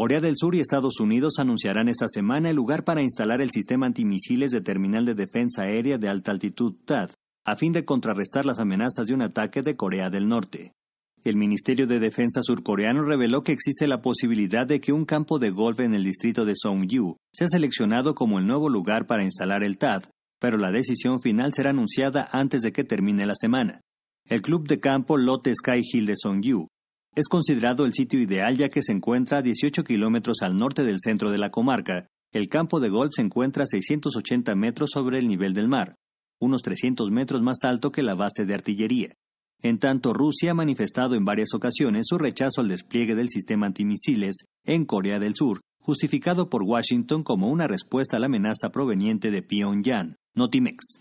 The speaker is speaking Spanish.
Corea del Sur y Estados Unidos anunciarán esta semana el lugar para instalar el sistema antimisiles de Terminal de Defensa Aérea de Alta Altitud TAD, a fin de contrarrestar las amenazas de un ataque de Corea del Norte. El Ministerio de Defensa surcoreano reveló que existe la posibilidad de que un campo de golf en el distrito de Songju sea seleccionado como el nuevo lugar para instalar el TAD, pero la decisión final será anunciada antes de que termine la semana. El club de campo Lotte Sky Hill de Songju es considerado el sitio ideal ya que se encuentra a 18 kilómetros al norte del centro de la comarca. El campo de golf se encuentra a 680 metros sobre el nivel del mar, unos 300 metros más alto que la base de artillería. En tanto, Rusia ha manifestado en varias ocasiones su rechazo al despliegue del sistema antimisiles en Corea del Sur, justificado por Washington como una respuesta a la amenaza proveniente de Pyongyang, Notimex.